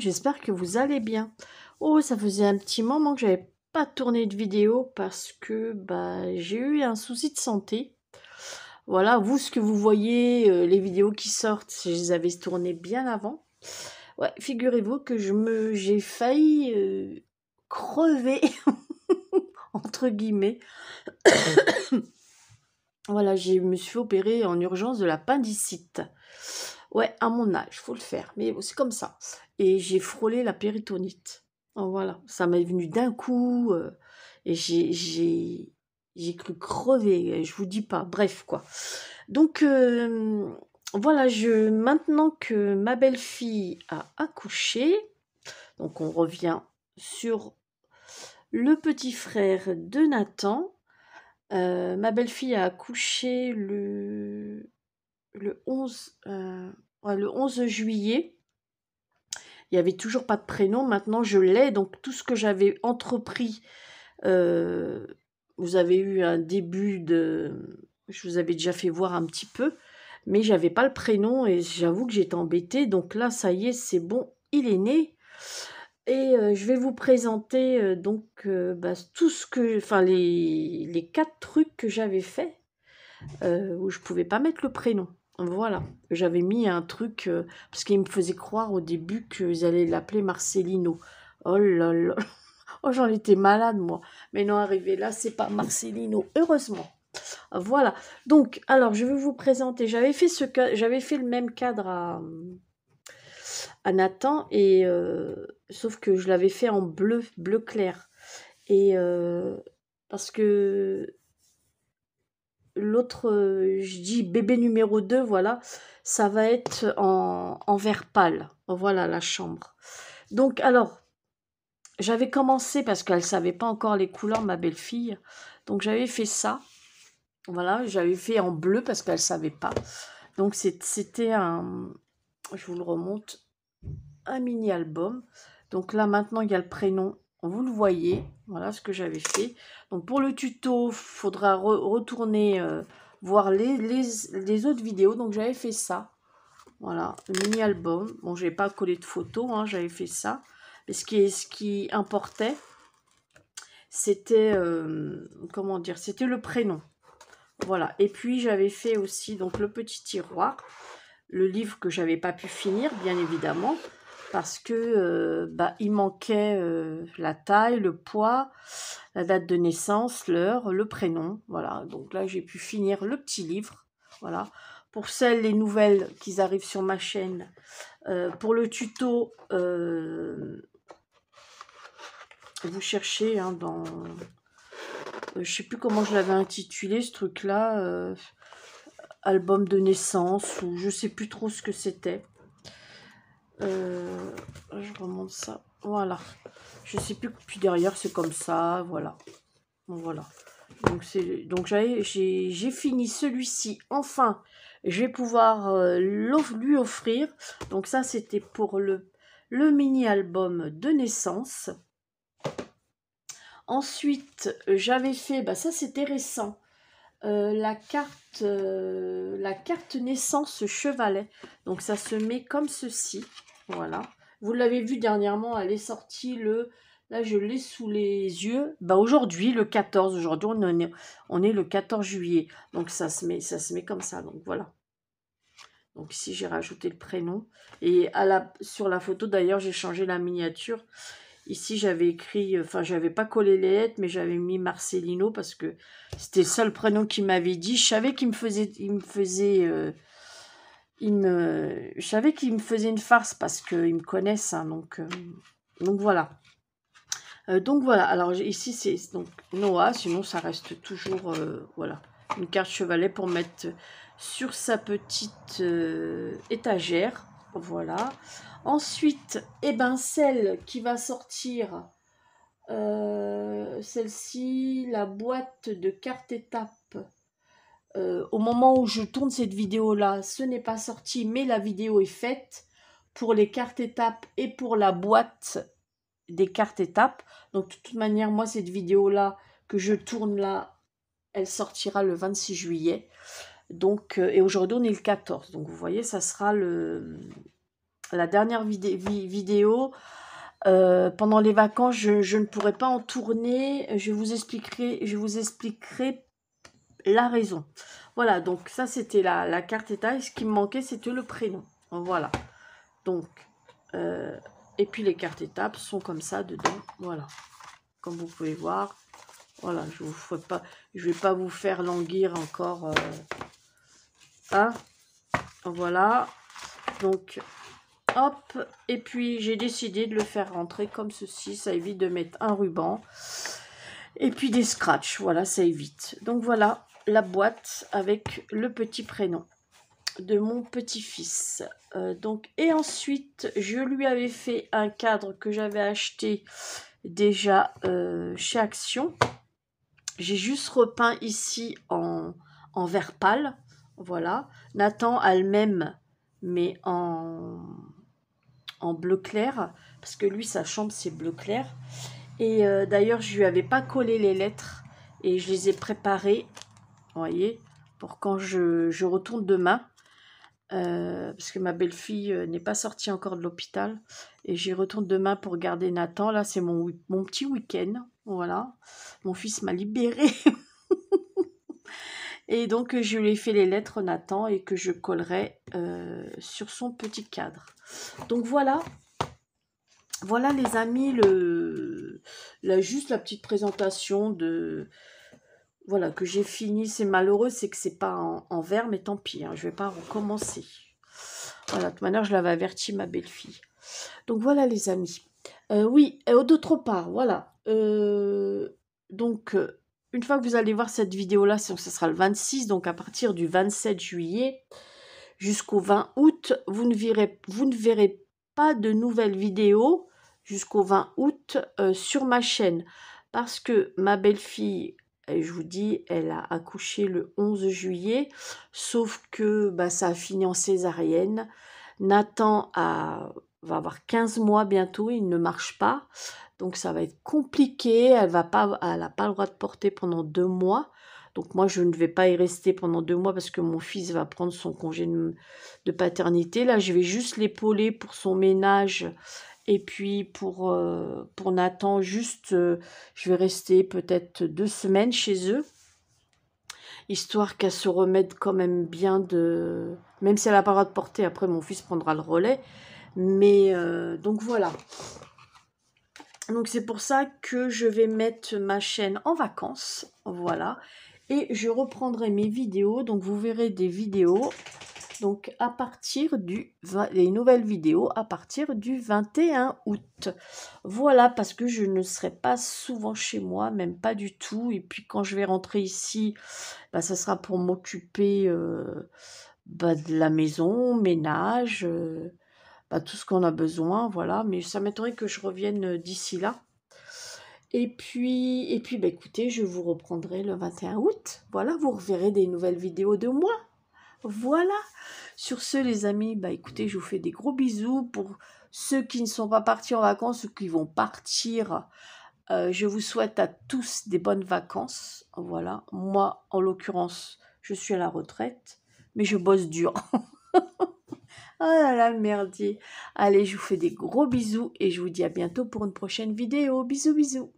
j'espère que vous allez bien. Oh, ça faisait un petit moment que j'avais pas tourné de vidéo parce que bah, j'ai eu un souci de santé. Voilà, vous ce que vous voyez, euh, les vidéos qui sortent, je les avais tournées bien avant. Ouais, figurez-vous que je me j'ai failli euh, crever entre guillemets. voilà, je me suis opérée en urgence de la pendicite. Ouais, à mon âge, faut le faire. Mais c'est comme ça. Et j'ai frôlé la péritonite. Oh, voilà, ça m'est venu d'un coup. Euh, et j'ai, j'ai cru crever, je vous dis pas, bref quoi. Donc euh, voilà, je maintenant que ma belle-fille a accouché, donc on revient sur le petit frère de Nathan. Euh, ma belle-fille a accouché le, le 11, le 11 juillet. Il n'y avait toujours pas de prénom, maintenant je l'ai, donc tout ce que j'avais entrepris, euh, vous avez eu un début de... Je vous avais déjà fait voir un petit peu, mais j'avais pas le prénom et j'avoue que j'étais embêtée, donc là ça y est, c'est bon, il est né. Et euh, je vais vous présenter euh, donc bah, tout ce que, enfin les, les quatre trucs que j'avais fait où je pouvais pas mettre le prénom. Voilà, j'avais mis un truc, euh, parce qu'il me faisait croire au début qu'ils allaient l'appeler Marcelino. Oh là là, oh j'en étais malade moi. Mais non, arrivé là, c'est pas Marcelino, heureusement. Voilà, donc, alors je vais vous présenter, j'avais fait, ce, j'avais fait le même cadre à, à Nathan, et, euh, sauf que je l'avais fait en bleu, bleu clair. Et euh, parce que l'autre, euh, je dis bébé numéro 2, voilà, ça va être en, en vert pâle. Voilà la chambre. Donc, alors, j'avais commencé parce qu'elle ne savait pas encore les couleurs, ma belle-fille. Donc, j'avais fait ça. Voilà, j'avais fait en bleu parce qu'elle ne savait pas. Donc, c'était un. Je vous le remonte. Un mini album. Donc là, maintenant, il y a le prénom vous le voyez, voilà ce que j'avais fait. Donc pour le tuto, il faudra retourner euh, voir les, autres vidéos. Donc j'avais fait ça, voilà, mini-album. Bon, n'ai pas collé de photos, hein, j'avais fait ça. Mais ce qui, ce qui importait, c'était, euh, comment dire, c'était le prénom. Voilà, et puis j'avais fait aussi donc le petit tiroir, le livre que j'avais pas pu finir, bien évidemment parce que euh, bah, il manquait euh, la taille, le poids, la date de naissance, l'heure, le prénom. Voilà, donc là j'ai pu finir le petit livre. Voilà. Pour celles les nouvelles qui arrivent sur ma chaîne, euh, pour le tuto, vous cherchez hein, dans. Je sais plus comment je l'avais intitulé ce truc-là. album de naissance ou je sais plus trop ce que c'était. Euh, je remonte ça. Voilà. Je sais plus. Puis derrière, c'est comme ça. Voilà. Bon, voilà. Donc, donc j'ai fini celui-ci. Enfin, je vais pouvoir euh, lui offrir. Donc ça, c'était pour le, le mini-album de naissance. Ensuite, j'avais fait, bah, ça c'était récent, euh, la, carte, la carte naissance chevalet. Donc ça se met comme ceci. Voilà. Vous l'avez vu dernièrement, elle est sortie le... Là, je l'ai sous les yeux. Bah, aujourd'hui, le 14. Aujourd'hui, on est, on est le 14 juillet. Donc, ça se met, ça se met comme ça. Donc, voilà. Donc ici, j'ai rajouté le prénom. Et à la, sur la photo, d'ailleurs, j'ai changé la miniature. Ici, j'avais écrit, enfin, j'avais pas collé les lettres, mais j'avais mis Marcelino parce que c'était le seul prénom qu'il m'avait dit. Je savais qu'il me faisait, il me faisait euh, il me... je savais qu'il me faisait une farce parce qu'ils me connaissent, hein, donc, euh, donc voilà. Euh, donc voilà, alors ici c'est donc Noah, sinon ça reste toujours euh, voilà, une carte chevalet pour mettre sur sa petite étagère. Voilà. Ensuite, et eh ben celle qui va sortir, celle-ci, la boîte de cartes étape euh, au moment où je tourne cette vidéo-là, ce n'est pas sorti, mais la vidéo est faite pour les cartes étapes et pour la boîte des cartes étapes. Donc de toute manière, moi, cette vidéo-là que je tourne là, elle sortira le 26 juillet. Donc, euh, et aujourd'hui, on est le 14. Donc vous voyez, ça sera le, la dernière vidéo. Euh, pendant les vacances, je, je, ne pourrai pas en tourner. Je vous expliquerai, je vous expliquerai la raison. Voilà, donc ça c'était la, la, carte état. ce qui me manquait, c'était le prénom. Voilà. Donc, euh, et puis les cartes étapes sont comme ça dedans. Voilà. Comme vous pouvez voir. Voilà, je vous ferai pas. Je vais pas vous faire languir encore. Euh, hein voilà. Donc, hop. Et puis j'ai décidé de le faire rentrer comme ceci. Ça évite de mettre un ruban. Et puis des scratchs. Voilà, ça évite. Donc voilà la boîte avec le petit prénom de mon petit-fils. Euh, donc, et ensuite, je lui avais fait un cadre que j'avais acheté déjà euh, chez Action. J'ai juste repeint ici en, en vert pâle. Voilà. Nathan a le même, mais en, en bleu clair. Parce que lui, sa chambre, c'est bleu clair. Et euh, d'ailleurs, je lui avais pas collé les lettres. Et je les ai préparées vous voyez Pour quand je, retourne demain. Euh, parce que ma belle-fille euh, n'est pas sortie encore de l'hôpital. Et j'y retourne demain pour garder Nathan. Là, c'est mon, petit week-end. Voilà. Mon fils m'a libérée. et donc, je lui ai fait les lettres Nathan et que je collerai euh, sur son petit cadre. Donc, voilà. Voilà, les amis, le, juste la petite présentation de, voilà, que j'ai fini, c'est malheureux, c'est que c'est pas en, vert, mais tant pis, je hein, je vais pas recommencer. Voilà, de toute manière, je l'avais averti ma belle-fille. Donc voilà, les amis. Euh, oui, et euh, d'autre part, voilà. Euh, donc, une fois que vous allez voir cette vidéo-là, ce sera le 26, donc à partir du 27 juillet jusqu'au 20 août, vous ne, verrez, vous ne verrez pas de nouvelles vidéos jusqu'au 20 août sur ma chaîne. Parce que ma belle-fille je vous dis, elle a accouché le 11 juillet, sauf que bah, ça a fini en césarienne. Nathan va avoir 15 mois bientôt, il ne marche pas, donc ça va être compliqué, elle n'a pas, pas le droit de porter pendant deux mois. Donc moi, je ne vais pas y rester pendant deux mois parce que mon fils va prendre son congé de, paternité. Là, je vais juste l'épauler pour son ménage et puis pour, euh, pour Nathan, juste, euh, je vais rester peut-être deux semaines chez eux, histoire qu'elle se remette quand même bien de... Même si elle n'a pas le droit de porter, après mon fils prendra le relais. Mais euh, donc voilà. Donc c'est pour ça que je vais mettre ma chaîne en vacances. Voilà. Et je reprendrai mes vidéos. Donc vous verrez des vidéos donc à partir du les nouvelles vidéos à partir du 21 août. Voilà parce que je ne serai pas souvent chez moi, même pas du tout. Et puis quand je vais rentrer ici, bah, ça sera pour m'occuper euh, bah, de la maison, ménage, euh, bah, tout ce qu'on a besoin, voilà. Mais ça m'étonnerait que je revienne euh, d'ici là. Et puis, et puis bah écoutez, je vous reprendrai le 21 août. Voilà, vous reverrez des nouvelles vidéos de moi. Voilà. Sur ce, les amis, bah écoutez, je vous fais des gros bisous. Pour ceux qui ne sont pas partis en vacances ou qui vont partir, euh, je vous souhaite à tous des bonnes vacances. Voilà. Moi, en l'occurrence, je suis à la retraite, mais je bosse dur. oh là là, Allez, je vous fais des gros bisous et je vous dis à bientôt pour une prochaine vidéo. Bisous, bisous.